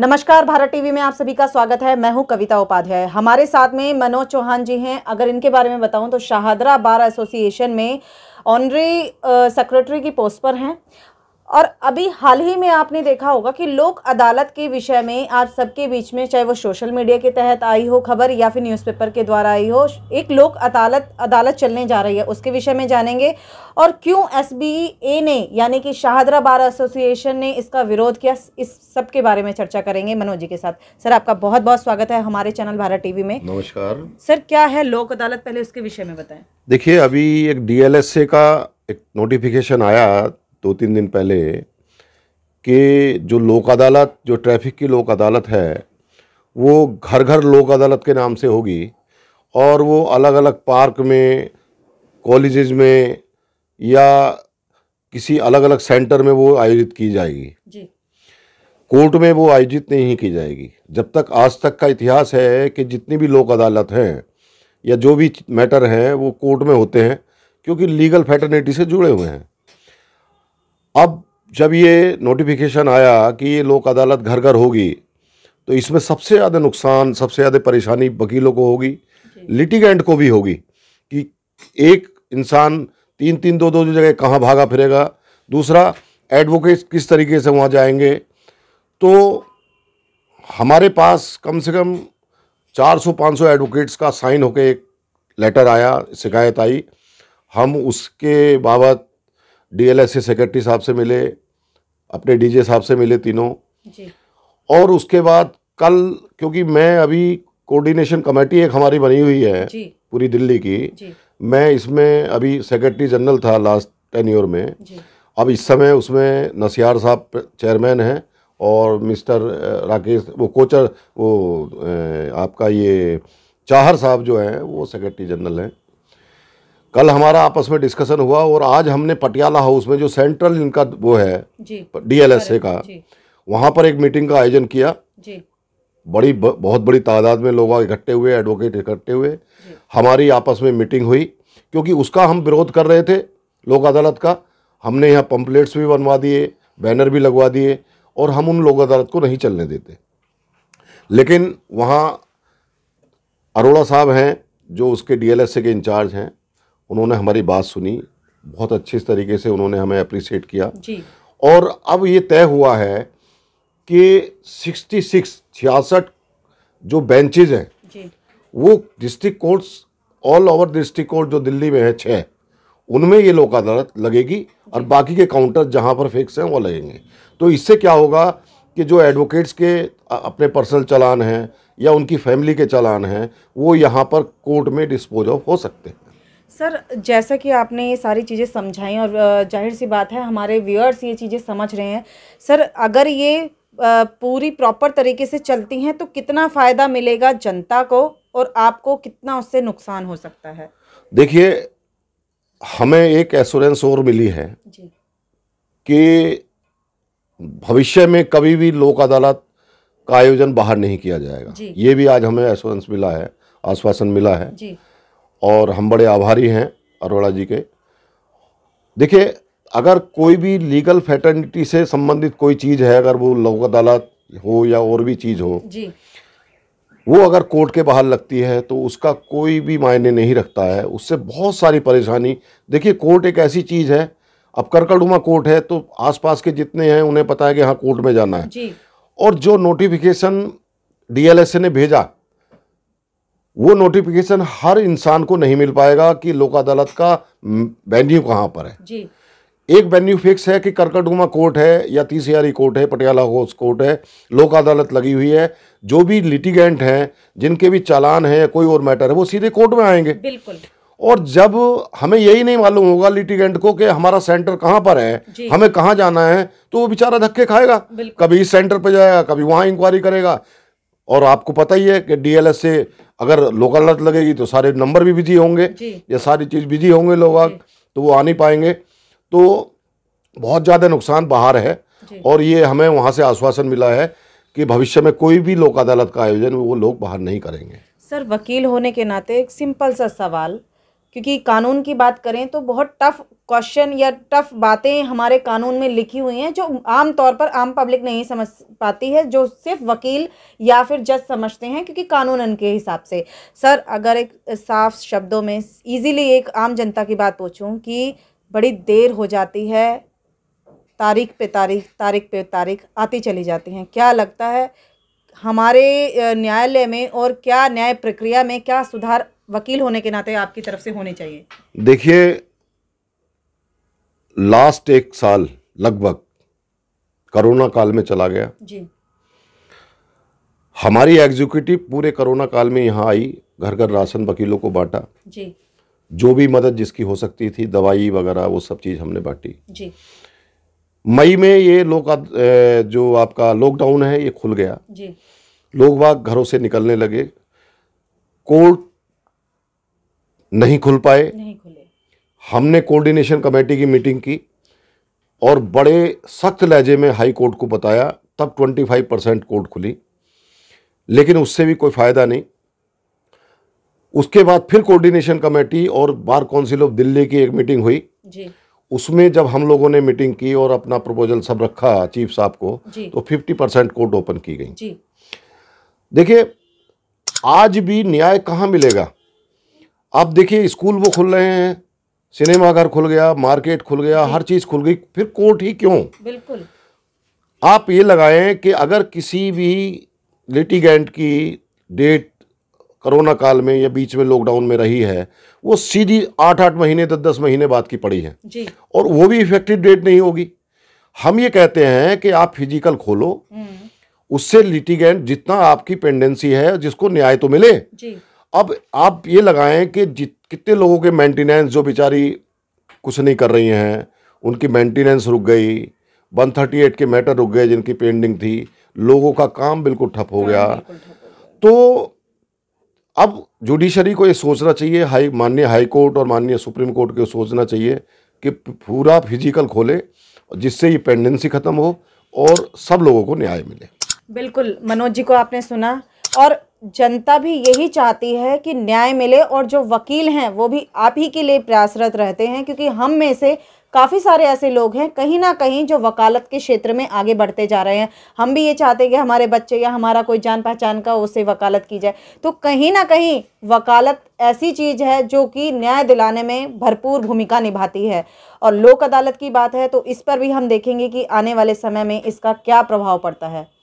नमस्कार भारत टीवी में आप सभी का स्वागत है मैं हूं कविता उपाध्याय हमारे साथ में मनोज चौहान जी हैं अगर इनके बारे में बताऊं तो शाहदरा बार एसोसिएशन में ऑनरी सेक्रेटरी की पोस्ट पर हैं और अभी हाल ही में आपने देखा होगा कि लोक अदालत के विषय में आज सबके बीच में चाहे वो सोशल मीडिया के तहत आई हो खबर या फिर न्यूज़पेपर के द्वारा आई हो एक लोक अदालत अदालत चलने जा रही है उसके विषय में जानेंगे और क्यों एस ने यानी कि शाहदरा बार एसोसिएशन ने इसका विरोध किया इस सब के बारे में चर्चा करेंगे मनोज जी के साथ सर आपका बहुत बहुत स्वागत है हमारे चैनल भारत टीवी में नमस्कार सर क्या है लोक अदालत पहले उसके विषय में बताएं देखिए अभी एक डी का एक नोटिफिकेशन आया दो तीन दिन पहले कि जो लोक अदालत जो ट्रैफिक की लोक अदालत है वो घर घर लोक अदालत के नाम से होगी और वो अलग अलग पार्क में कॉलेज में या किसी अलग अलग सेंटर में वो आयोजित की जाएगी जी। कोर्ट में वो आयोजित नहीं की जाएगी जब तक आज तक का इतिहास है कि जितनी भी लोक अदालत हैं या जो भी मैटर हैं वो कोर्ट में होते हैं क्योंकि लीगल फैटर्निटी से जुड़े हुए हैं अब जब ये नोटिफिकेशन आया कि ये लोक अदालत घर घर होगी तो इसमें सबसे ज़्यादा नुकसान सबसे ज़्यादा परेशानी वकीलों को होगी लिटिगेंट को भी होगी कि एक इंसान तीन तीन दो दो जगह कहाँ भागा फिरेगा दूसरा एडवोकेट किस तरीके से वहाँ जाएंगे तो हमारे पास कम से कम 400-500 एडवोकेट्स का साइन होकर एक लेटर आया शिकायत आई हम उसके बाबत के सेक्रेटरी साहब से मिले अपने डीजे साहब से मिले तीनों जी। और उसके बाद कल क्योंकि मैं अभी कोऑर्डिनेशन कमेटी एक हमारी बनी हुई है जी। पूरी दिल्ली की जी। मैं इसमें अभी सेक्रेटरी जनरल था लास्ट टेन ईयर में जी। अब इस समय उसमें नसियार साहब चेयरमैन हैं और मिस्टर राकेश वो कोचर वो आपका ये चाहर साहब जो हैं वो सेक्रेटरी जनरल हैं कल हमारा आपस में डिस्कशन हुआ और आज हमने पटियाला हाउस में जो सेंट्रल इनका वो है डीएलएसए का वहाँ पर एक मीटिंग का आयोजन किया जी। बड़ी ब, बहुत बड़ी तादाद में लोग इकट्ठे हुए एडवोकेट इकट्ठे हुए हमारी आपस में मीटिंग हुई क्योंकि उसका हम विरोध कर रहे थे लोक अदालत का हमने यहाँ पम्पलेट्स भी बनवा दिए बैनर भी लगवा दिए और हम उन लोक अदालत को नहीं चलने देते लेकिन वहाँ अरोड़ा साहब हैं जो उसके डीएलएसए के इंचार्ज हैं उन्होंने हमारी बात सुनी बहुत अच्छे तरीके से उन्होंने हमें अप्रिसिएट किया जी। और अब ये तय हुआ है कि 66 छियासठ जो बेंचेज हैं वो district courts all over district court जो दिल्ली में है छः उनमें ये लोक अदालत लगेगी और बाकी के काउंटर जहाँ पर फिक्स हैं वो लगेंगे तो इससे क्या होगा कि जो एडवोकेट्स के अपने पर्सनल चलान हैं या उनकी फैमिली के चालान हैं वो यहाँ पर कोर्ट में डिस्पोज ऑफ हो सकते हैं सर जैसा कि आपने ये सारी चीज़ें समझाई और जाहिर सी बात है हमारे व्यूअर्स ये चीज़ें समझ रहे हैं सर अगर ये पूरी प्रॉपर तरीके से चलती हैं तो कितना फ़ायदा मिलेगा जनता को और आपको कितना उससे नुकसान हो सकता है देखिए हमें एक एश्योरेंस और मिली है कि भविष्य में कभी भी लोक अदालत का आयोजन बाहर नहीं किया जाएगा ये भी आज हमें एश्योरेंस मिला है आश्वासन मिला है जी। और हम बड़े आभारी हैं अरोड़ा जी के देखिए अगर कोई भी लीगल फैटर्निटी से संबंधित कोई चीज़ है अगर वो लोक अदालत हो या और भी चीज़ हो जी। वो अगर कोर्ट के बाहर लगती है तो उसका कोई भी मायने नहीं रखता है उससे बहुत सारी परेशानी देखिए कोर्ट एक ऐसी चीज़ है अब करकड़ुमा कोर्ट है तो आसपास के जितने हैं उन्हें पता है कि हाँ कोर्ट में जाना है और जो नोटिफिकेशन डीएलएसए ने भेजा वो नोटिफिकेशन हर इंसान को नहीं मिल पाएगा कि लोक अदालत का वेन्यू कहाँ पर है जी एक वेन्यू फिक्स है कि करकटगुमा कोर्ट है या तीसियारी कोर्ट है पटियाला हाउस कोर्ट है लोक अदालत लगी हुई है जो भी लिटिगेंट हैं जिनके भी चालान है कोई और मैटर है वो सीधे कोर्ट में आएंगे बिल्कुल और जब हमें यही नहीं मालूम होगा लिटिगेंट को कि हमारा सेंटर कहाँ पर है हमें कहाँ जाना है तो वो बेचारा धक्के खाएगा कभी इस सेंटर पर जाएगा कभी वहाँ इंक्वायरी करेगा और आपको पता ही है कि डीएलएस से अगर लोकल अलर्ट लगेगी तो सारे नंबर भी बिजी होंगे या सारी चीज़ बिजी होंगे लोग तो वो आ नहीं पाएंगे तो बहुत ज़्यादा नुकसान बाहर है और ये हमें वहाँ से आश्वासन मिला है कि भविष्य में कोई भी लोक अदालत का आयोजन वो लोग बाहर नहीं करेंगे सर वकील होने के नाते एक सिंपल सा सवाल क्योंकि कानून की बात करें तो बहुत टफ क्वेश्चन या टफ बातें हमारे कानून में लिखी हुई हैं जो आम तौर पर आम पब्लिक नहीं समझ पाती है जो सिर्फ वकील या फिर जज समझते हैं क्योंकि कानून उनके हिसाब से सर अगर एक साफ शब्दों में इजीली एक आम जनता की बात पूछूं कि बड़ी देर हो जाती है तारीख पे तारीख तारीख पे तारीख आती चली जाती हैं क्या लगता है हमारे न्यायालय में और क्या न्याय प्रक्रिया में क्या सुधार वकील होने के नाते आपकी तरफ से होने चाहिए देखिए लास्ट एक साल लगभग कोरोना काल में चला गया जी हमारी एग्जीक्यूटिव पूरे कोरोना काल में यहाँ आई घर घर राशन वकीलों को बांटा जी जो भी मदद जिसकी हो सकती थी दवाई वगैरह वो सब चीज़ हमने बांटी जी मई में ये लोग जो आपका लॉकडाउन है ये खुल गया जी लोग बाग घरों से निकलने लगे कोर्ट नहीं खुल पाए नहीं खुले हमने कोऑर्डिनेशन कमेटी की मीटिंग की और बड़े सख्त लहजे में हाई कोर्ट को बताया तब 25 परसेंट कोर्ट खुली लेकिन उससे भी कोई फ़ायदा नहीं उसके बाद फिर कोऑर्डिनेशन कमेटी और बार काउंसिल ऑफ दिल्ली की एक मीटिंग हुई जी। उसमें जब हम लोगों ने मीटिंग की और अपना प्रपोजल सब रखा चीफ साहब को तो 50 परसेंट कोर्ट ओपन की गई देखिए आज भी न्याय कहाँ मिलेगा अब देखिए स्कूल वो खुल रहे हैं सिनेमा घर खुल गया मार्केट खुल गया हर चीज़ खुल गई फिर कोर्ट ही क्यों बिल्कुल आप ये लगाएं कि अगर किसी भी लिटिगेंट की डेट कोरोना काल में या बीच में लॉकडाउन में रही है वो सीधी आठ आठ महीने दस दस महीने बाद की पड़ी है जी। और वो भी इफेक्टिव डेट नहीं होगी हम ये कहते हैं कि आप फिजिकल खोलो हम्म। उससे लिटिगेंट जितना आपकी पेंडेंसी है जिसको न्याय तो मिले जी। अब आप ये लगाएं कि जित कितने लोगों के मेंटेनेंस जो बेचारी कुछ नहीं कर रही हैं उनकी मेंटेनेंस रुक गई 138 के मैटर रुक गए जिनकी पेंडिंग थी लोगों का काम बिल्कुल ठप हो गया तो अब जुडिशरी को ये सोचना चाहिए हाई माननीय हाई कोर्ट और माननीय सुप्रीम कोर्ट को सोचना चाहिए कि पूरा फिजिकल खोले जिससे ये पेंडेंसी ख़त्म हो और सब लोगों को न्याय मिले बिल्कुल मनोज जी को आपने सुना और जनता भी यही चाहती है कि न्याय मिले और जो वकील हैं वो भी आप ही के लिए प्रयासरत रहते हैं क्योंकि हम में से काफ़ी सारे ऐसे लोग हैं कहीं ना कहीं जो वकालत के क्षेत्र में आगे बढ़ते जा रहे हैं हम भी ये चाहते हैं कि हमारे बच्चे या हमारा कोई जान पहचान का उसे वकालत की जाए तो कहीं ना कहीं वकालत ऐसी चीज़ है जो कि न्याय दिलाने में भरपूर भूमिका निभाती है और लोक अदालत की बात है तो इस पर भी हम देखेंगे कि आने वाले समय में इसका क्या प्रभाव पड़ता है